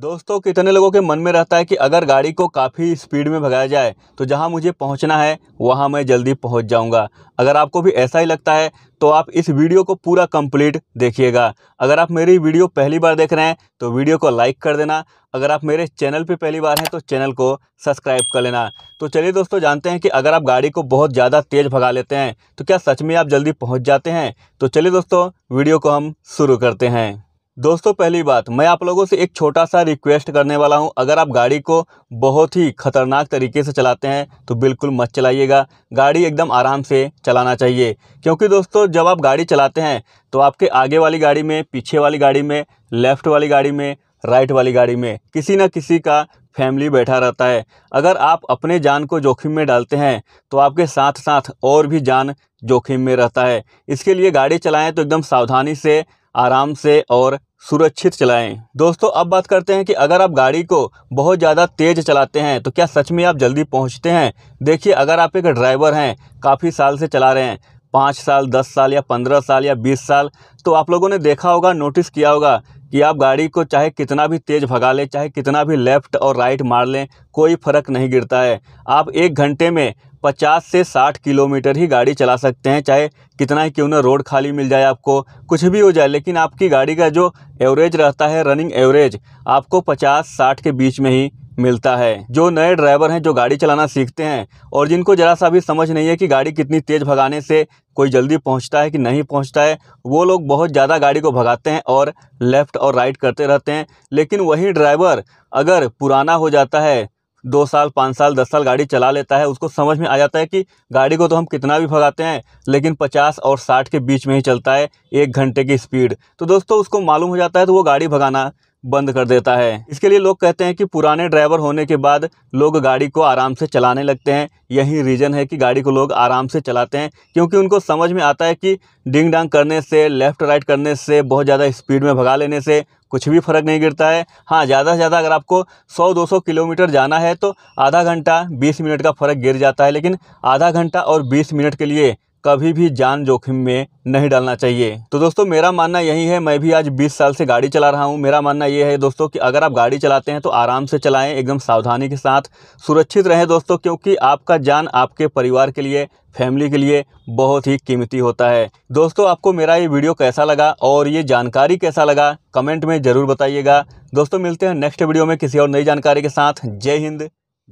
दोस्तों कितने लोगों के मन में रहता है कि अगर गाड़ी को काफ़ी स्पीड में भगाया जाए तो जहां मुझे पहुंचना है वहां मैं जल्दी पहुंच जाऊंगा अगर आपको भी ऐसा ही लगता है तो आप इस वीडियो को पूरा कंप्लीट देखिएगा अगर आप मेरी वीडियो पहली बार देख रहे हैं तो वीडियो को लाइक कर देना अगर आप मेरे चैनल पर पहली बार हैं तो चैनल को सब्सक्राइब कर लेना तो चलिए दोस्तों जानते हैं कि अगर आप गाड़ी को बहुत ज़्यादा तेज़ भगा लेते हैं तो क्या सच में आप जल्दी पहुँच जाते हैं तो चलिए दोस्तों वीडियो को हम शुरू करते हैं दोस्तों पहली बात मैं आप लोगों से एक छोटा सा रिक्वेस्ट करने वाला हूं अगर आप गाड़ी को बहुत ही खतरनाक तरीके से चलाते हैं तो बिल्कुल मत चलाइएगा गाड़ी एकदम आराम से चलाना चाहिए क्योंकि दोस्तों जब आप गाड़ी चलाते हैं तो आपके आगे वाली गाड़ी में पीछे वाली गाड़ी में लेफ़्ट वाली गाड़ी में राइट वाली गाड़ी में किसी न किसी का फैमिली बैठा रहता है अगर आप अपने जान को जोखिम में डालते हैं तो आपके साथ साथ और भी जान जोखिम में रहता है इसके लिए गाड़ी चलाएं तो एकदम सावधानी से आराम से और सुरक्षित चलाएं दोस्तों अब बात करते हैं कि अगर आप गाड़ी को बहुत ज़्यादा तेज़ चलाते हैं तो क्या सच में आप जल्दी पहुंचते हैं देखिए अगर आप एक ड्राइवर हैं काफ़ी साल से चला रहे हैं पाँच साल दस साल या पंद्रह साल या बीस साल तो आप लोगों ने देखा होगा नोटिस किया होगा कि आप गाड़ी को चाहे कितना भी तेज़ भगा लें चाहे कितना भी लेफ़्ट और राइट मार लें कोई फ़र्क नहीं गिरता है आप एक घंटे में पचास से साठ किलोमीटर ही गाड़ी चला सकते हैं चाहे कितना ही क्यों ना रोड खाली मिल जाए आपको कुछ भी हो जाए लेकिन आपकी गाड़ी का जो एवरेज रहता है रनिंग एवरेज आपको पचास साठ के बीच में ही मिलता है जो नए ड्राइवर हैं जो गाड़ी चलाना सीखते हैं और जिनको ज़रा सा भी समझ नहीं है कि गाड़ी कितनी तेज़ भगाने से कोई जल्दी पहुंचता है कि नहीं पहुंचता है वो लोग बहुत ज़्यादा गाड़ी को भगाते हैं और लेफ़्ट और राइट करते रहते हैं लेकिन वही ड्राइवर अगर पुराना हो जाता है दो साल पाँच साल दस साल गाड़ी चला लेता है उसको समझ में आ जाता है कि गाड़ी को तो हम कितना भी भगाते हैं लेकिन पचास और साठ के बीच में ही चलता है एक घंटे की स्पीड तो दोस्तों उसको मालूम हो जाता है तो वो गाड़ी भगाना बंद कर देता है इसके लिए लोग कहते हैं कि पुराने ड्राइवर होने के बाद लोग गाड़ी को आराम से चलाने लगते हैं यही रीज़न है कि गाड़ी को लोग आराम से चलाते हैं क्योंकि उनको समझ में आता है कि डिंग डांग करने से लेफ़्ट राइट करने से बहुत ज़्यादा स्पीड में भगा लेने से कुछ भी फ़र्क नहीं गिरता है हाँ ज़्यादा से ज़्यादा अगर आपको 100-200 किलोमीटर जाना है तो आधा घंटा 20 मिनट का फ़र्क गिर जाता है लेकिन आधा घंटा और 20 मिनट के लिए कभी भी जान जोखिम में नहीं डालना चाहिए तो दोस्तों मेरा मानना यही है मैं भी आज 20 साल से गाड़ी चला रहा हूँ मेरा मानना ये है दोस्तों कि अगर आप गाड़ी चलाते हैं तो आराम से चलाएं एकदम सावधानी के साथ सुरक्षित रहें दोस्तों क्योंकि आपका जान आपके परिवार के लिए फैमिली के लिए बहुत ही कीमती होता है दोस्तों आपको मेरा ये वीडियो कैसा लगा और ये जानकारी कैसा लगा कमेंट में ज़रूर बताइएगा दोस्तों मिलते हैं नेक्स्ट वीडियो में किसी और नई जानकारी के साथ जय हिंद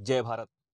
जय भारत